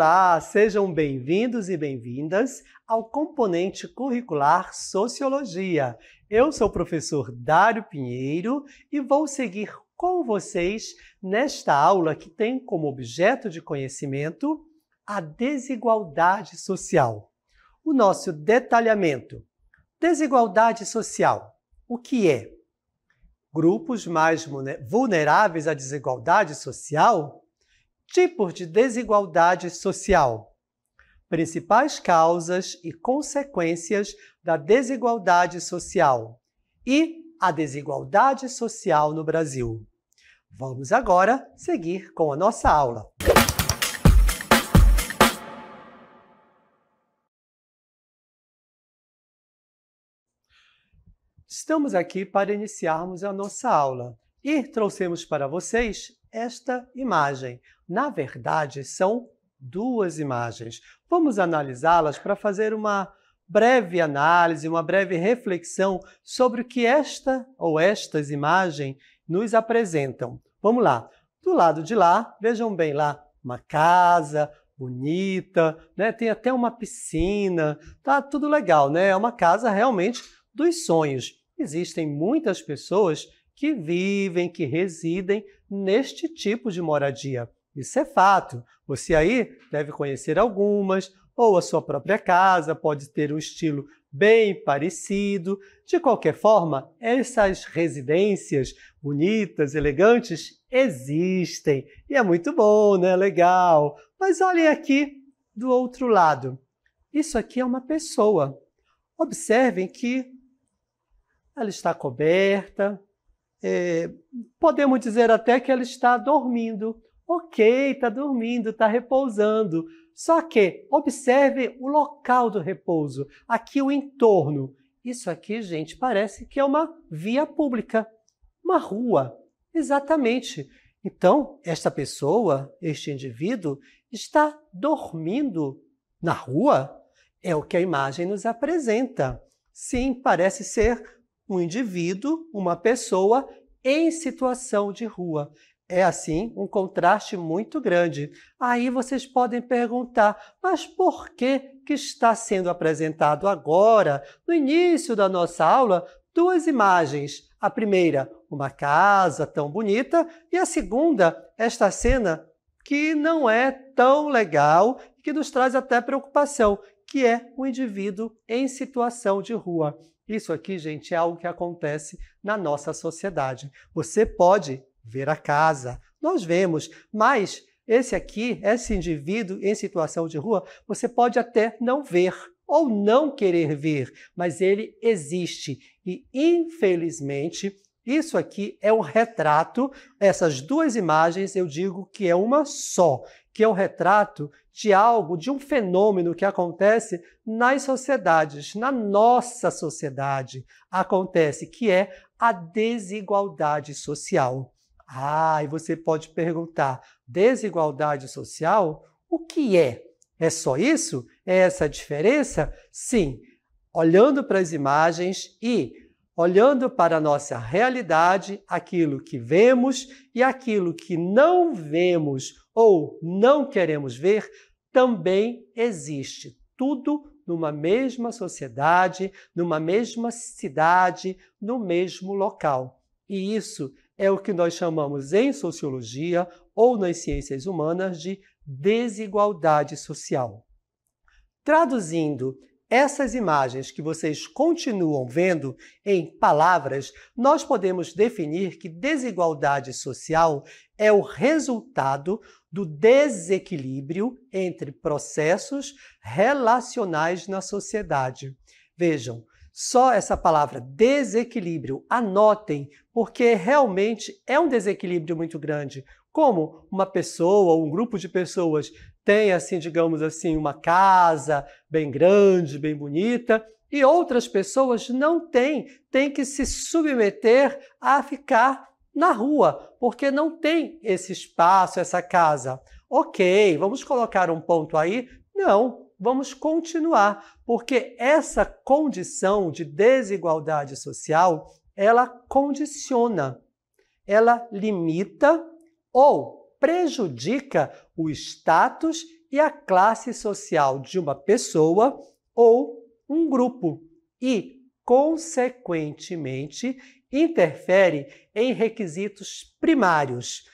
Olá, sejam bem-vindos e bem-vindas ao componente curricular Sociologia. Eu sou o professor Dário Pinheiro e vou seguir com vocês nesta aula que tem como objeto de conhecimento a desigualdade social. O nosso detalhamento. Desigualdade social. O que é? Grupos mais vulneráveis à desigualdade social Tipos de desigualdade social. Principais causas e consequências da desigualdade social e a desigualdade social no Brasil. Vamos agora seguir com a nossa aula. Estamos aqui para iniciarmos a nossa aula e trouxemos para vocês esta imagem. Na verdade, são duas imagens. Vamos analisá-las para fazer uma breve análise, uma breve reflexão sobre o que esta ou estas imagens nos apresentam. Vamos lá. Do lado de lá, vejam bem lá, uma casa bonita, né? Tem até uma piscina. Tá tudo legal, né? É uma casa realmente dos sonhos. Existem muitas pessoas que vivem, que residem neste tipo de moradia. Isso é fato. Você aí deve conhecer algumas, ou a sua própria casa pode ter um estilo bem parecido. De qualquer forma, essas residências bonitas, elegantes, existem. E é muito bom, né? Legal. Mas olhem aqui do outro lado. Isso aqui é uma pessoa. Observem que ela está coberta, é, podemos dizer até que ela está dormindo. Ok, está dormindo, está repousando. Só que observe o local do repouso, aqui o entorno. Isso aqui, gente, parece que é uma via pública, uma rua, exatamente. Então, esta pessoa, este indivíduo, está dormindo na rua? É o que a imagem nos apresenta. Sim, parece ser um indivíduo, uma pessoa em situação de rua. É assim um contraste muito grande. Aí vocês podem perguntar, mas por que, que está sendo apresentado agora, no início da nossa aula, duas imagens? A primeira, uma casa tão bonita, e a segunda, esta cena que não é tão legal e que nos traz até preocupação, que é o um indivíduo em situação de rua. Isso aqui, gente, é algo que acontece na nossa sociedade. Você pode ver a casa, nós vemos, mas esse aqui, esse indivíduo em situação de rua, você pode até não ver ou não querer ver, mas ele existe. E, infelizmente, isso aqui é um retrato, essas duas imagens eu digo que é uma só, que é o um retrato de algo, de um fenômeno que acontece nas sociedades, na nossa sociedade acontece, que é a desigualdade social. Ah, e você pode perguntar: desigualdade social, o que é? É só isso? É essa diferença? Sim, olhando para as imagens e olhando para a nossa realidade, aquilo que vemos e aquilo que não vemos ou não queremos ver também existe. Tudo numa mesma sociedade, numa mesma cidade, no mesmo local. E isso é o que nós chamamos em sociologia ou nas ciências humanas de desigualdade social. Traduzindo essas imagens que vocês continuam vendo em palavras, nós podemos definir que desigualdade social é o resultado do desequilíbrio entre processos relacionais na sociedade. Vejam, só essa palavra desequilíbrio, anotem, porque realmente é um desequilíbrio muito grande. Como uma pessoa ou um grupo de pessoas tem assim, digamos assim, uma casa bem grande, bem bonita, e outras pessoas não têm, têm que se submeter a ficar na rua, porque não tem esse espaço, essa casa. Ok, vamos colocar um ponto aí? Não, vamos continuar, porque essa condição de desigualdade social, ela condiciona, ela limita ou prejudica o status e a classe social de uma pessoa ou um grupo e, consequentemente, interfere em requisitos primários.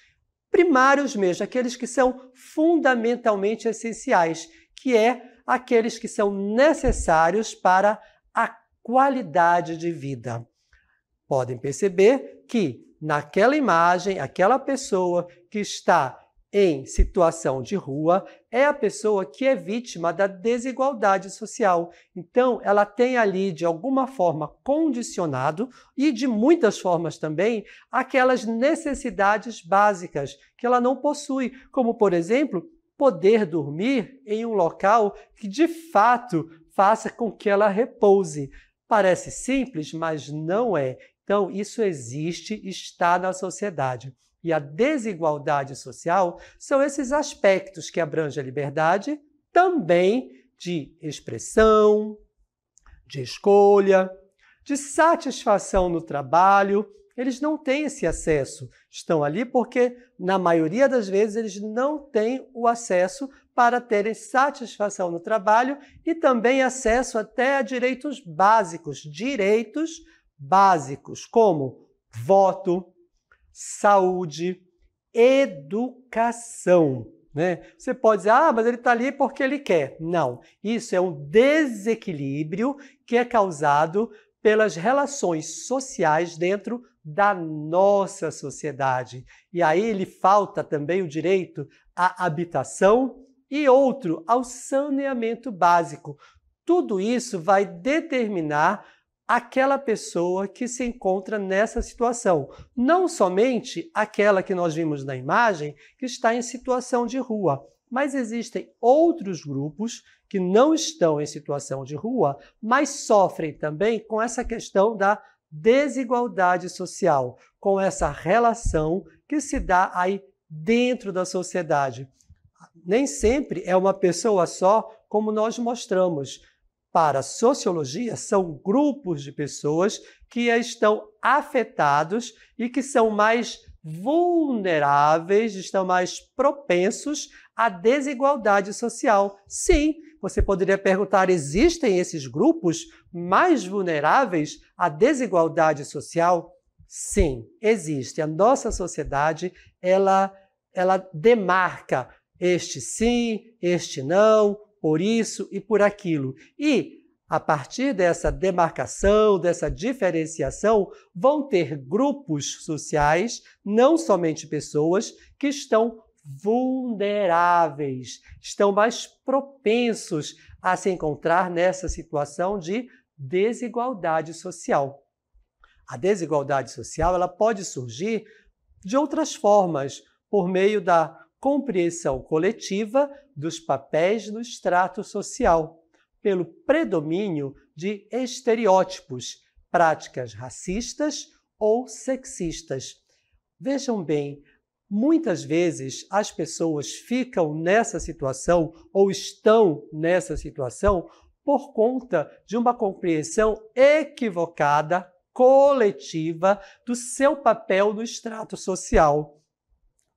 Primários mesmo, aqueles que são fundamentalmente essenciais, que é aqueles que são necessários para a qualidade de vida. Podem perceber que naquela imagem, aquela pessoa que está em situação de rua é a pessoa que é vítima da desigualdade social. Então, ela tem ali, de alguma forma, condicionado e de muitas formas também, aquelas necessidades básicas que ela não possui, como, por exemplo, poder dormir em um local que de fato faça com que ela repouse. Parece simples, mas não é. Então, isso existe, está na sociedade. E a desigualdade social são esses aspectos que abrangem a liberdade também de expressão, de escolha, de satisfação no trabalho. Eles não têm esse acesso. Estão ali porque, na maioria das vezes, eles não têm o acesso para terem satisfação no trabalho e também acesso até a direitos básicos, direitos básicos como voto, saúde, educação. Né? Você pode dizer, ah, mas ele está ali porque ele quer. Não, isso é um desequilíbrio que é causado pelas relações sociais dentro da nossa sociedade. E aí lhe falta também o direito à habitação e outro ao saneamento básico. Tudo isso vai determinar aquela pessoa que se encontra nessa situação, não somente aquela que nós vimos na imagem que está em situação de rua, mas existem outros grupos que não estão em situação de rua, mas sofrem também com essa questão da desigualdade social, com essa relação que se dá aí dentro da sociedade. Nem sempre é uma pessoa só, como nós mostramos para a sociologia são grupos de pessoas que estão afetados e que são mais vulneráveis, estão mais propensos à desigualdade social. Sim, você poderia perguntar: existem esses grupos mais vulneráveis à desigualdade social? Sim, existe. A nossa sociedade, ela ela demarca este sim, este não, por isso e por aquilo. E, a partir dessa demarcação, dessa diferenciação, vão ter grupos sociais, não somente pessoas, que estão vulneráveis, estão mais propensos a se encontrar nessa situação de desigualdade social. A desigualdade social ela pode surgir de outras formas, por meio da compreensão coletiva dos papéis do extrato social, pelo predomínio de estereótipos, práticas racistas ou sexistas. Vejam bem, muitas vezes as pessoas ficam nessa situação ou estão nessa situação por conta de uma compreensão equivocada, coletiva, do seu papel no extrato social.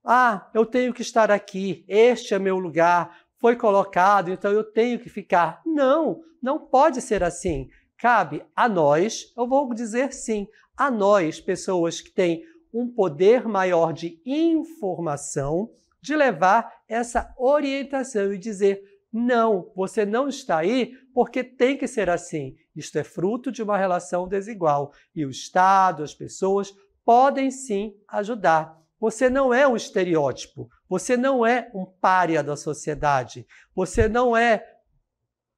Ah, eu tenho que estar aqui, este é meu lugar, foi colocado, então eu tenho que ficar. Não, não pode ser assim. Cabe a nós, eu vou dizer sim, a nós, pessoas que têm um poder maior de informação, de levar essa orientação e dizer: não, você não está aí porque tem que ser assim. Isto é fruto de uma relação desigual e o Estado, as pessoas podem sim ajudar. Você não é um estereótipo, você não é um pária da sociedade, você não é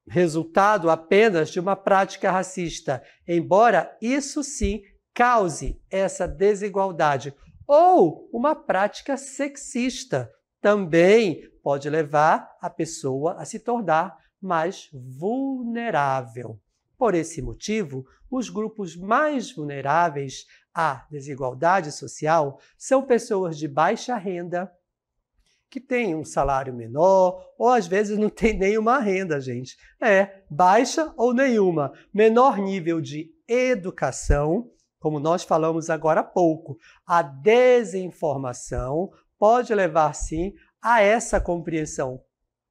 resultado apenas de uma prática racista, embora isso sim cause essa desigualdade. Ou uma prática sexista também pode levar a pessoa a se tornar mais vulnerável. Por esse motivo, os grupos mais vulneráveis a desigualdade social são pessoas de baixa renda, que têm um salário menor, ou às vezes não têm nenhuma renda, gente. É, baixa ou nenhuma. Menor nível de educação, como nós falamos agora há pouco. A desinformação pode levar, sim, a essa compreensão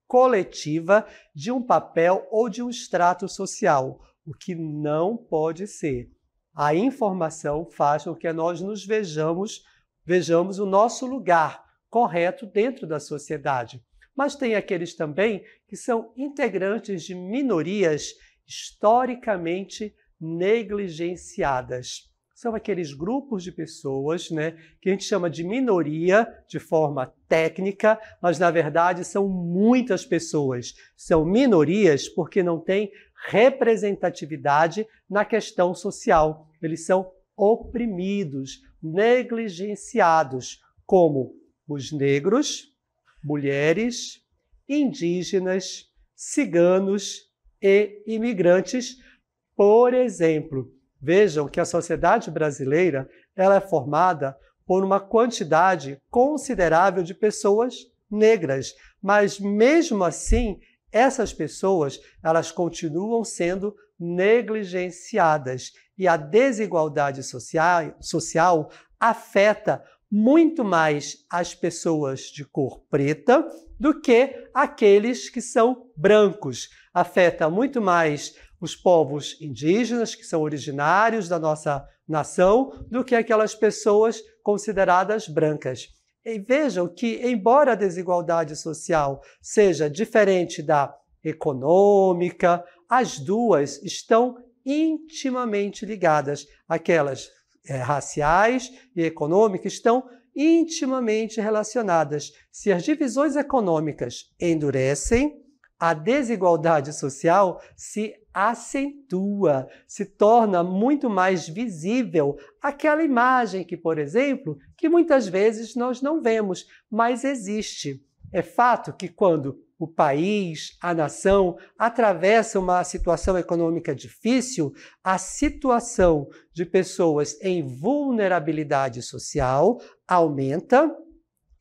coletiva de um papel ou de um extrato social, o que não pode ser a informação faz com que nós nos vejamos, vejamos o nosso lugar correto dentro da sociedade. Mas tem aqueles também que são integrantes de minorias historicamente negligenciadas. São aqueles grupos de pessoas né, que a gente chama de minoria de forma técnica, mas na verdade são muitas pessoas. São minorias porque não têm representatividade na questão social. Eles são oprimidos, negligenciados, como os negros, mulheres, indígenas, ciganos e imigrantes, por exemplo. Vejam que a sociedade brasileira ela é formada por uma quantidade considerável de pessoas negras, mas mesmo assim essas pessoas elas continuam sendo negligenciadas e a desigualdade social, social afeta muito mais as pessoas de cor preta do que aqueles que são brancos. Afeta muito mais os povos indígenas, que são originários da nossa nação, do que aquelas pessoas consideradas brancas. E vejam que, embora a desigualdade social seja diferente da econômica, as duas estão intimamente ligadas. Aquelas é, raciais e econômicas estão intimamente relacionadas. Se as divisões econômicas endurecem, a desigualdade social se acentua, se torna muito mais visível aquela imagem que, por exemplo, que muitas vezes nós não vemos, mas existe. É fato que quando o país, a nação atravessa uma situação econômica difícil, a situação de pessoas em vulnerabilidade social aumenta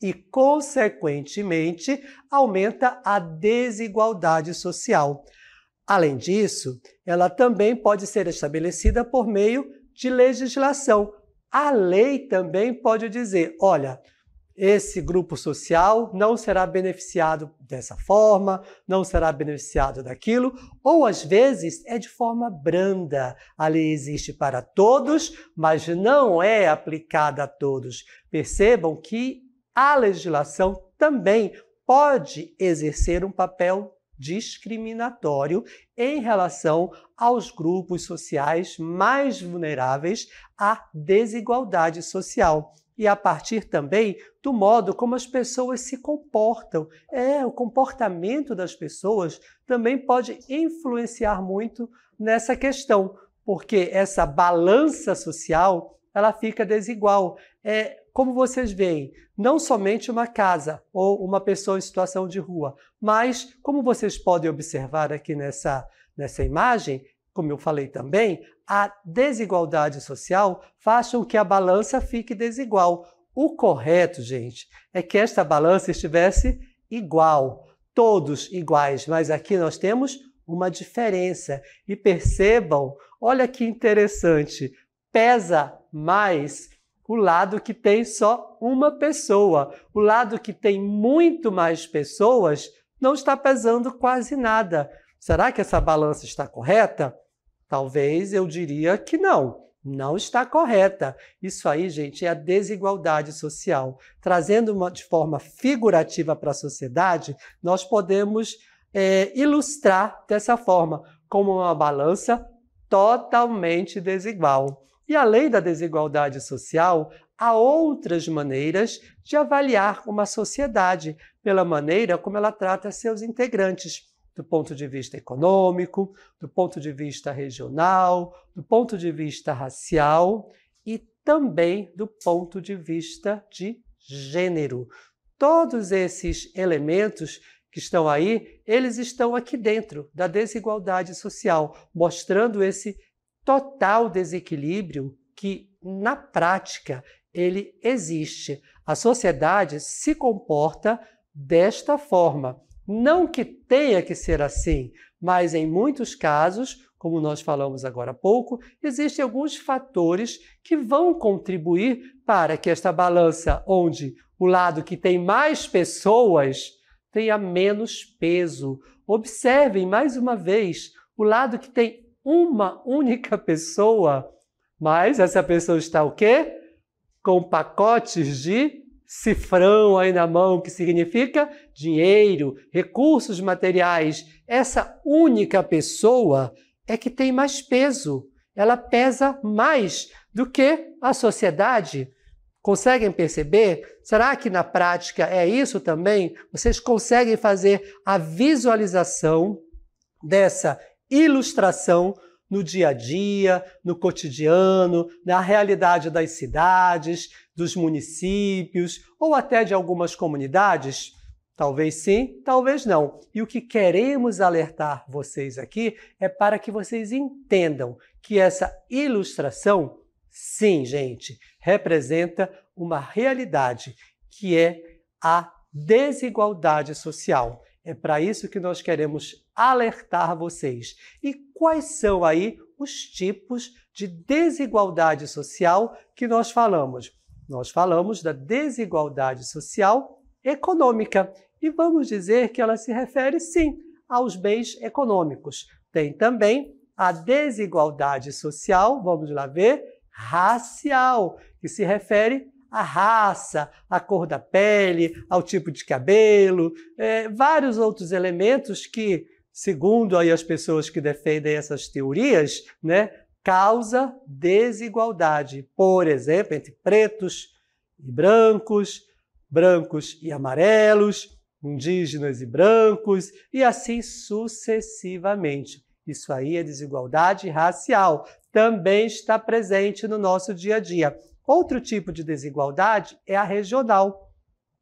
e, consequentemente, aumenta a desigualdade social. Além disso, ela também pode ser estabelecida por meio de legislação. A lei também pode dizer: olha, esse grupo social não será beneficiado dessa forma, não será beneficiado daquilo, ou às vezes é de forma branda. A lei existe para todos, mas não é aplicada a todos. Percebam que a legislação também pode exercer um papel discriminatório em relação aos grupos sociais mais vulneráveis à desigualdade social e a partir também do modo como as pessoas se comportam. É, o comportamento das pessoas também pode influenciar muito nessa questão, porque essa balança social ela fica desigual. É, como vocês veem, não somente uma casa ou uma pessoa em situação de rua, mas, como vocês podem observar aqui nessa, nessa imagem, como eu falei também, a desigualdade social faz com que a balança fique desigual. O correto, gente, é que esta balança estivesse igual, todos iguais, mas aqui nós temos uma diferença. E percebam, olha que interessante, pesa mais o lado que tem só uma pessoa. O lado que tem muito mais pessoas não está pesando quase nada. Será que essa balança está correta? Talvez eu diria que não. Não está correta. Isso aí, gente, é a desigualdade social. Trazendo uma, de forma figurativa para a sociedade, nós podemos é, ilustrar dessa forma, como uma balança totalmente desigual e além da desigualdade social, há outras maneiras de avaliar uma sociedade pela maneira como ela trata seus integrantes, do ponto de vista econômico, do ponto de vista regional, do ponto de vista racial e também do ponto de vista de gênero. Todos esses elementos que estão aí, eles estão aqui dentro da desigualdade social, mostrando esse total desequilíbrio que, na prática, ele existe. A sociedade se comporta desta forma. Não que tenha que ser assim, mas em muitos casos, como nós falamos agora há pouco, existem alguns fatores que vão contribuir para que esta balança, onde o lado que tem mais pessoas tenha menos peso. Observem mais uma vez, o lado que tem uma única pessoa, mas essa pessoa está o quê? Com pacotes de cifrão aí na mão, que significa dinheiro, recursos materiais. Essa única pessoa é que tem mais peso, ela pesa mais do que a sociedade. Conseguem perceber? Será que na prática é isso também? Vocês conseguem fazer a visualização dessa ilustração no dia a dia, no cotidiano, na realidade das cidades, dos municípios ou até de algumas comunidades? Talvez sim, talvez não. E o que queremos alertar vocês aqui é para que vocês entendam que essa ilustração, sim, gente, representa uma realidade que é a desigualdade social. É para isso que nós queremos alertar vocês. E quais são aí os tipos de desigualdade social que nós falamos? Nós falamos da desigualdade social econômica e vamos dizer que ela se refere sim aos bens econômicos. Tem também a desigualdade social, vamos lá ver, racial, que se refere à raça, à cor da pele, ao tipo de cabelo, é, vários outros elementos que segundo aí as pessoas que defendem essas teorias, né, causa desigualdade, por exemplo, entre pretos e brancos, brancos e amarelos, indígenas e brancos, e assim sucessivamente. Isso aí é desigualdade racial, também está presente no nosso dia a dia. Outro tipo de desigualdade é a regional.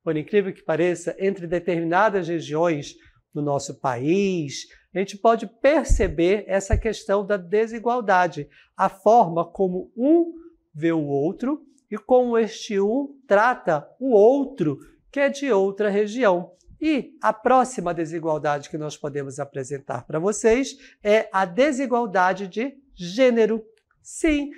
Por incrível que pareça, entre determinadas regiões, no nosso país, a gente pode perceber essa questão da desigualdade, a forma como um vê o outro e como este um trata o outro que é de outra região. E a próxima desigualdade que nós podemos apresentar para vocês é a desigualdade de gênero. Sim,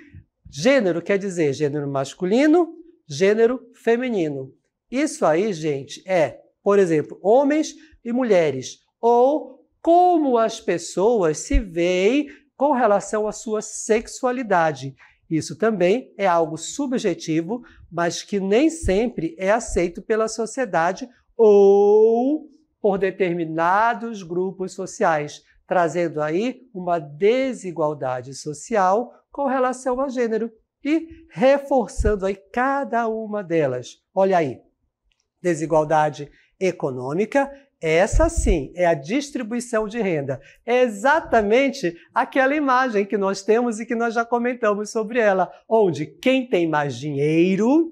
gênero quer dizer gênero masculino, gênero feminino. Isso aí, gente, é, por exemplo, homens e mulheres, ou como as pessoas se veem com relação à sua sexualidade. Isso também é algo subjetivo, mas que nem sempre é aceito pela sociedade ou por determinados grupos sociais, trazendo aí uma desigualdade social com relação ao gênero e reforçando aí cada uma delas. Olha aí, desigualdade econômica essa sim é a distribuição de renda. É exatamente aquela imagem que nós temos e que nós já comentamos sobre ela, onde quem tem mais dinheiro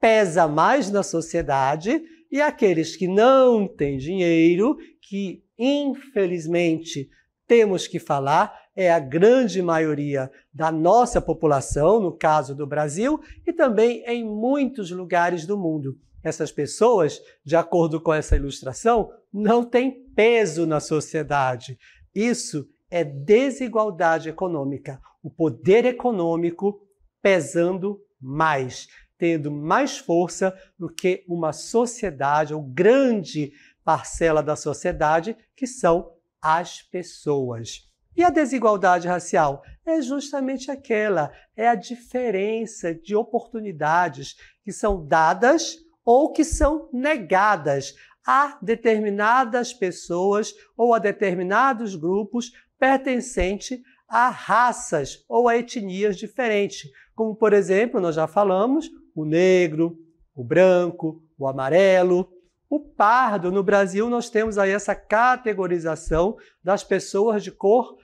pesa mais na sociedade e aqueles que não têm dinheiro, que infelizmente temos que falar, é a grande maioria da nossa população, no caso do Brasil, e também em muitos lugares do mundo essas pessoas, de acordo com essa ilustração, não têm peso na sociedade. Isso é desigualdade econômica. O poder econômico pesando mais, tendo mais força do que uma sociedade, ou grande parcela da sociedade, que são as pessoas. E a desigualdade racial é justamente aquela, é a diferença de oportunidades que são dadas ou que são negadas a determinadas pessoas ou a determinados grupos pertencente a raças ou a etnias diferentes, como por exemplo, nós já falamos, o negro, o branco, o amarelo, o pardo. No Brasil, nós temos aí essa categorização das pessoas de cor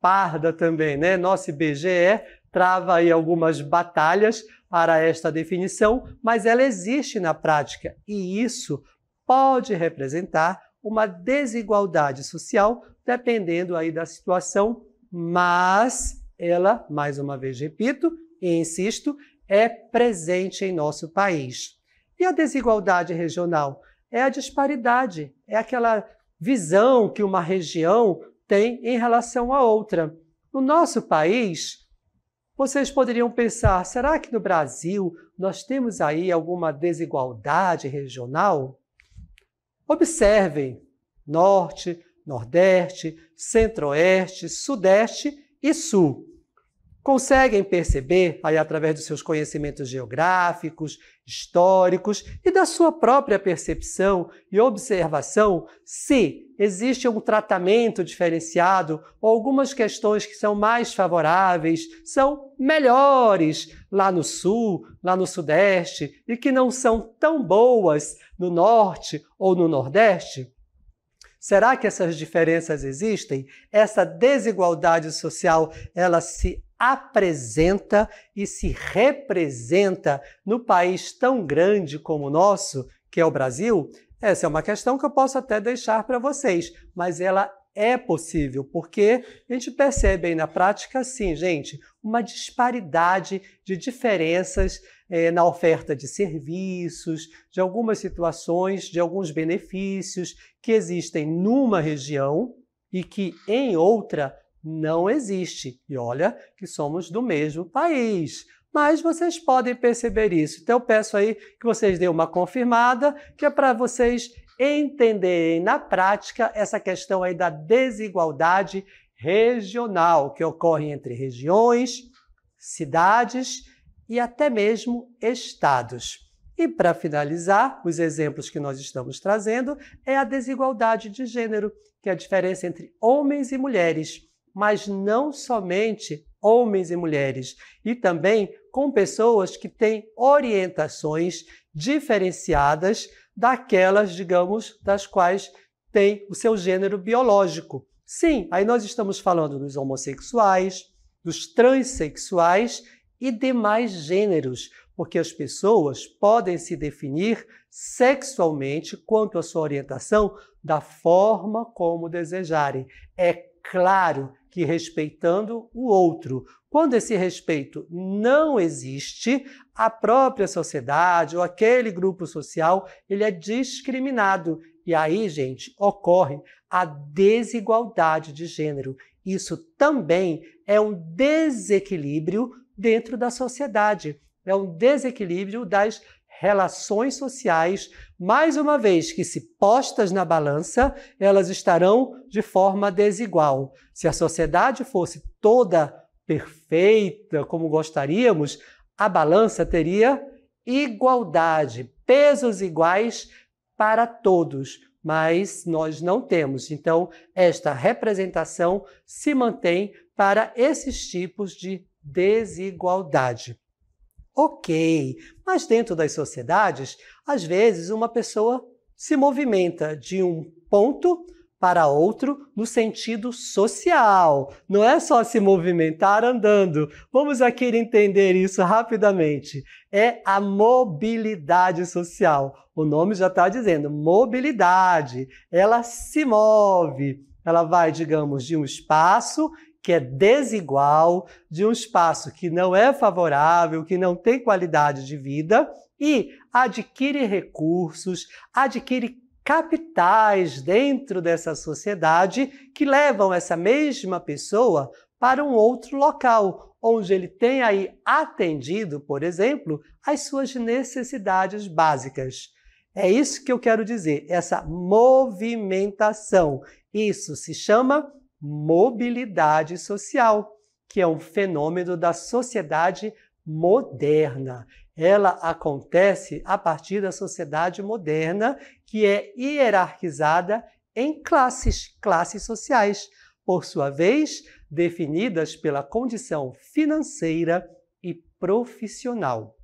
parda também, né? Nosso IBGE trava aí algumas batalhas para esta definição, mas ela existe na prática e isso pode representar uma desigualdade social, dependendo aí da situação, mas ela, mais uma vez repito e insisto, é presente em nosso país. E a desigualdade regional é a disparidade, é aquela visão que uma região tem em relação à outra. No nosso país, vocês poderiam pensar: será que no Brasil nós temos aí alguma desigualdade regional? Observem: Norte, Nordeste, Centro-Oeste, Sudeste e Sul. Conseguem perceber, aí através dos seus conhecimentos geográficos, históricos e da sua própria percepção e observação, se existe um tratamento diferenciado ou algumas questões que são mais favoráveis, são melhores lá no sul, lá no sudeste e que não são tão boas no norte ou no nordeste? Será que essas diferenças existem? Essa desigualdade social, ela se apresenta e se representa no país tão grande como o nosso, que é o Brasil? Essa é uma questão que eu posso até deixar para vocês, mas ela é possível, porque a gente percebe aí na prática, sim, gente, uma disparidade de diferenças eh, na oferta de serviços, de algumas situações, de alguns benefícios que existem numa região e que em outra não existe. E olha que somos do mesmo país. Mas vocês podem perceber isso. Então eu peço aí que vocês dêem uma confirmada, que é para vocês entenderem na prática essa questão aí da desigualdade regional que ocorre entre regiões, cidades e até mesmo estados. E para finalizar, os exemplos que nós estamos trazendo é a desigualdade de gênero, que é a diferença entre homens e mulheres mas não somente homens e mulheres, e também com pessoas que têm orientações diferenciadas daquelas, digamos, das quais tem o seu gênero biológico. Sim, aí nós estamos falando dos homossexuais, dos transexuais e demais gêneros, porque as pessoas podem se definir sexualmente quanto à sua orientação da forma como desejarem. É claro que respeitando o outro. Quando esse respeito não existe, a própria sociedade ou aquele grupo social, ele é discriminado. E aí, gente, ocorre a desigualdade de gênero. Isso também é um desequilíbrio dentro da sociedade, é um desequilíbrio das relações sociais, mais uma vez que, se postas na balança, elas estarão de forma desigual. Se a sociedade fosse toda perfeita, como gostaríamos, a balança teria igualdade, pesos iguais para todos, mas nós não temos. Então, esta representação se mantém para esses tipos de desigualdade ok. Mas dentro das sociedades, às vezes uma pessoa se movimenta de um ponto para outro no sentido social. Não é só se movimentar andando. Vamos aqui entender isso rapidamente. É a mobilidade social. O nome já está dizendo mobilidade. Ela se move. Ela vai, digamos, de um espaço que é desigual, de um espaço que não é favorável, que não tem qualidade de vida e adquire recursos, adquire capitais dentro dessa sociedade que levam essa mesma pessoa para um outro local, onde ele tem aí atendido, por exemplo, as suas necessidades básicas. É isso que eu quero dizer, essa movimentação. Isso se chama mobilidade social, que é um fenômeno da sociedade moderna. Ela acontece a partir da sociedade moderna, que é hierarquizada em classes, classes sociais, por sua vez, definidas pela condição financeira e profissional.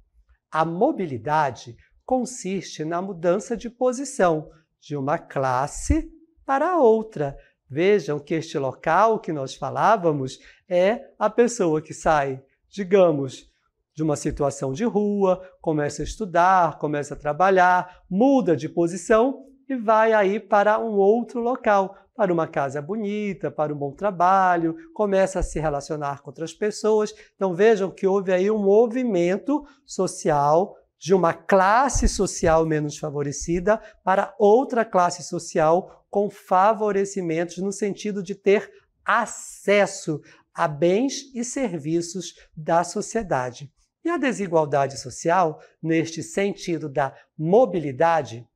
A mobilidade consiste na mudança de posição de uma classe para outra, Vejam que este local que nós falávamos é a pessoa que sai, digamos, de uma situação de rua, começa a estudar, começa a trabalhar, muda de posição e vai aí para um outro local, para uma casa bonita, para um bom trabalho, começa a se relacionar com outras pessoas. Então vejam que houve aí um movimento social de uma classe social menos favorecida para outra classe social com favorecimentos no sentido de ter acesso a bens e serviços da sociedade. E a desigualdade social, neste sentido da mobilidade,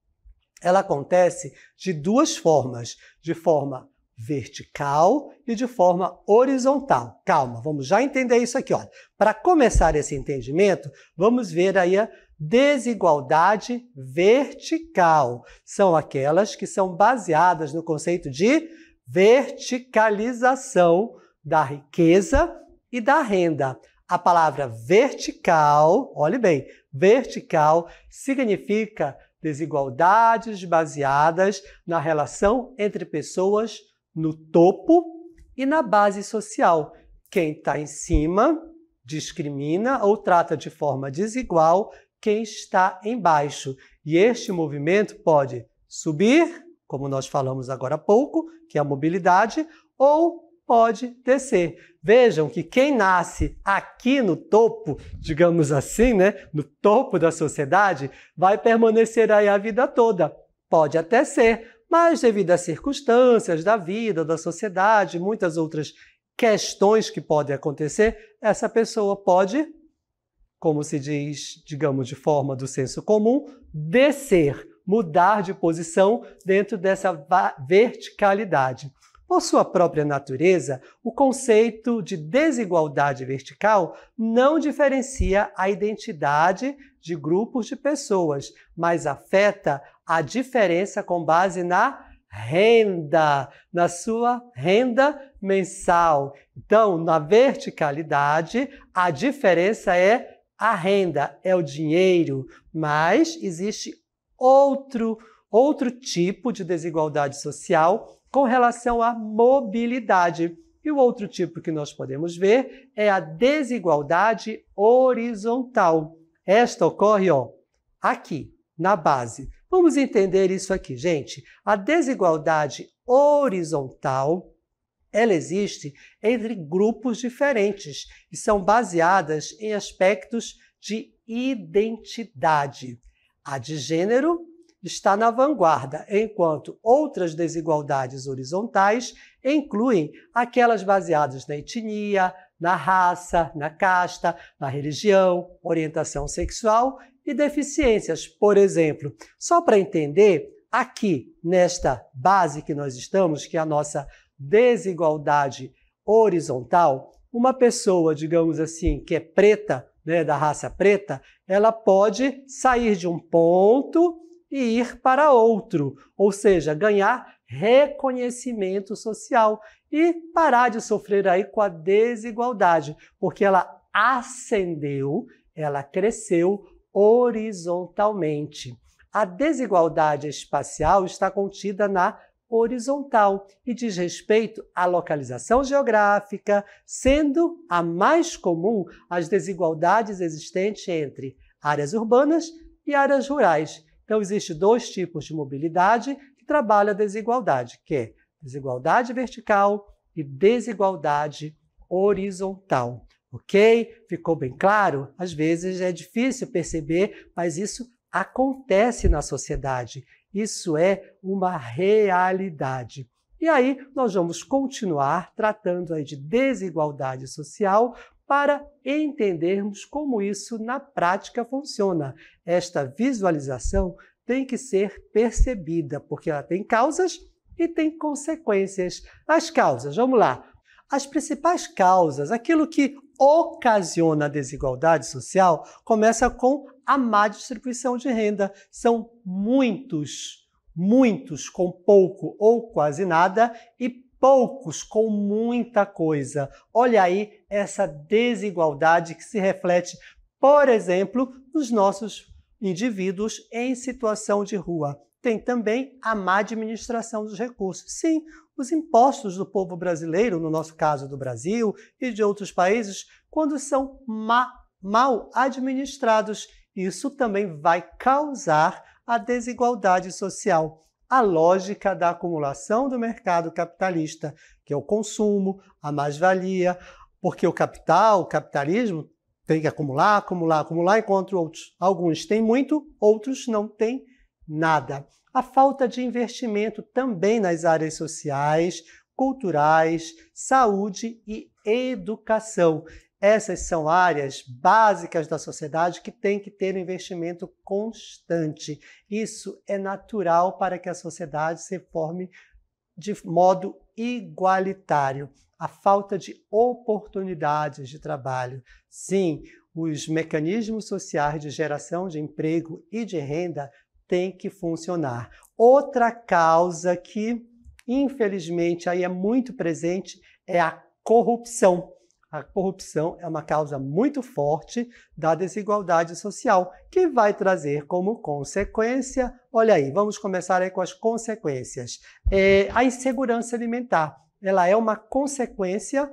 ela acontece de duas formas, de forma vertical e de forma horizontal. Calma, vamos já entender isso aqui. Para começar esse entendimento, vamos ver aí a Desigualdade vertical são aquelas que são baseadas no conceito de verticalização da riqueza e da renda. A palavra vertical, olhe bem, vertical significa desigualdades baseadas na relação entre pessoas no topo e na base social. Quem está em cima discrimina ou trata de forma desigual quem está embaixo. E este movimento pode subir, como nós falamos agora há pouco, que é a mobilidade, ou pode descer. Vejam que quem nasce aqui no topo, digamos assim, né, no topo da sociedade, vai permanecer aí a vida toda. Pode até ser, mas devido às circunstâncias da vida, da sociedade, muitas outras questões que podem acontecer, essa pessoa pode como se diz, digamos, de forma do senso comum, descer, mudar de posição dentro dessa verticalidade. Por sua própria natureza, o conceito de desigualdade vertical não diferencia a identidade de grupos de pessoas, mas afeta a diferença com base na renda, na sua renda mensal. Então, na verticalidade, a diferença é a renda é o dinheiro, mas existe outro outro tipo de desigualdade social com relação à mobilidade. E o outro tipo que nós podemos ver é a desigualdade horizontal. Esta ocorre ó, aqui, na base. Vamos entender isso aqui, gente. A desigualdade horizontal ela existe entre grupos diferentes e são baseadas em aspectos de identidade. A de gênero está na vanguarda, enquanto outras desigualdades horizontais incluem aquelas baseadas na etnia, na raça, na casta, na religião, orientação sexual e deficiências, por exemplo. Só para entender, aqui nesta base que nós estamos, que é a nossa desigualdade horizontal, uma pessoa, digamos assim, que é preta, né, da raça preta, ela pode sair de um ponto e ir para outro, ou seja, ganhar reconhecimento social e parar de sofrer aí com a desigualdade, porque ela ascendeu, ela cresceu horizontalmente. A desigualdade espacial está contida na horizontal e diz respeito à localização geográfica, sendo a mais comum as desigualdades existentes entre áreas urbanas e áreas rurais. Então, existe dois tipos de mobilidade que trabalham a desigualdade, que é desigualdade vertical e desigualdade horizontal. Ok? Ficou bem claro? Às vezes é difícil perceber, mas isso acontece na sociedade isso é uma realidade. E aí nós vamos continuar tratando aí de desigualdade social para entendermos como isso na prática funciona. Esta visualização tem que ser percebida, porque ela tem causas e tem consequências. As causas, vamos lá. As principais causas, aquilo que ocasiona a desigualdade social, começa com a má distribuição de renda. São muitos, muitos com pouco ou quase nada e poucos com muita coisa. Olha aí essa desigualdade que se reflete, por exemplo, nos nossos indivíduos em situação de rua. Tem também a má administração dos recursos. Sim, os impostos do povo brasileiro, no nosso caso do Brasil e de outros países, quando são mal administrados, isso também vai causar a desigualdade social. A lógica da acumulação do mercado capitalista, que é o consumo, a mais-valia, porque o capital, o capitalismo, tem que acumular, acumular, acumular, enquanto outros, alguns têm muito, outros não têm nada. A falta de investimento também nas áreas sociais, culturais, saúde e educação. Essas são áreas básicas da sociedade que tem que ter um investimento constante. Isso é natural para que a sociedade se forme de modo igualitário. A falta de oportunidades de trabalho. Sim, os mecanismos sociais de geração de emprego e de renda têm que funcionar. Outra causa que, infelizmente, aí é muito presente é a corrupção a corrupção é uma causa muito forte da desigualdade social, que vai trazer como consequência, olha aí, vamos começar aí com as consequências. É, a insegurança alimentar, ela é uma consequência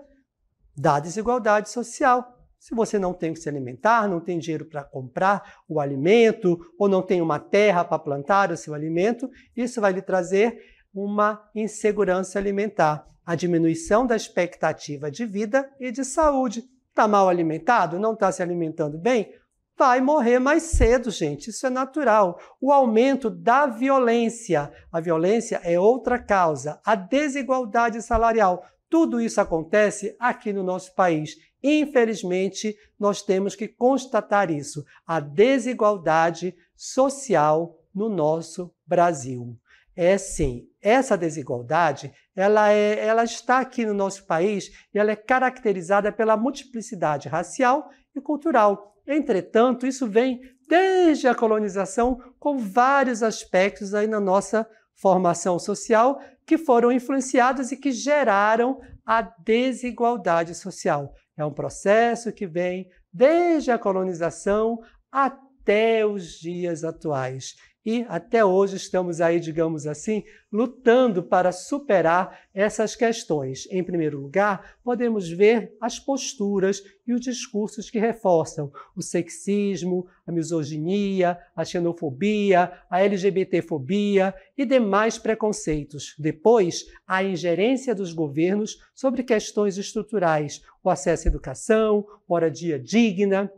da desigualdade social. Se você não tem o que se alimentar, não tem dinheiro para comprar o alimento, ou não tem uma terra para plantar o seu alimento, isso vai lhe trazer uma insegurança alimentar, a diminuição da expectativa de vida e de saúde. Está mal alimentado? Não está se alimentando bem? Vai morrer mais cedo, gente. Isso é natural. O aumento da violência. A violência é outra causa. A desigualdade salarial. Tudo isso acontece aqui no nosso país. Infelizmente, nós temos que constatar isso, a desigualdade social no nosso Brasil. É sim, essa desigualdade, ela, é, ela está aqui no nosso país e ela é caracterizada pela multiplicidade racial e cultural. Entretanto, isso vem desde a colonização com vários aspectos aí na nossa formação social que foram influenciados e que geraram a desigualdade social. É um processo que vem desde a colonização até os dias atuais. E até hoje estamos aí, digamos assim, lutando para superar essas questões. Em primeiro lugar, podemos ver as posturas e os discursos que reforçam o sexismo, a misoginia, a xenofobia, a LGBTfobia e demais preconceitos. Depois, a ingerência dos governos sobre questões estruturais, o acesso à educação, moradia digna,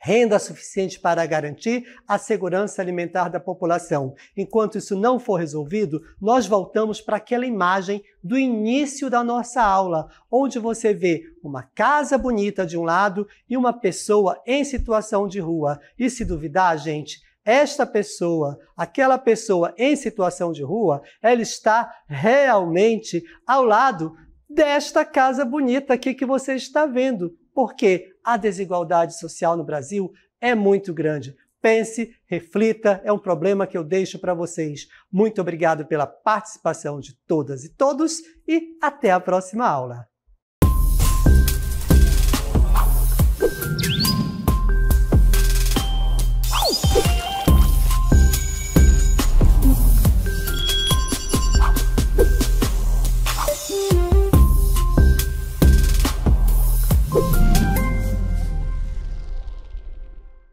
renda suficiente para garantir a segurança alimentar da população. Enquanto isso não for resolvido, nós voltamos para aquela imagem do início da nossa aula, onde você vê uma casa bonita de um lado e uma pessoa em situação de rua. E se duvidar, gente, esta pessoa, aquela pessoa em situação de rua, ela está realmente ao lado desta casa bonita aqui que você está vendo. Porque a desigualdade social no Brasil é muito grande. Pense, reflita, é um problema que eu deixo para vocês. Muito obrigado pela participação de todas e todos e até a próxima aula.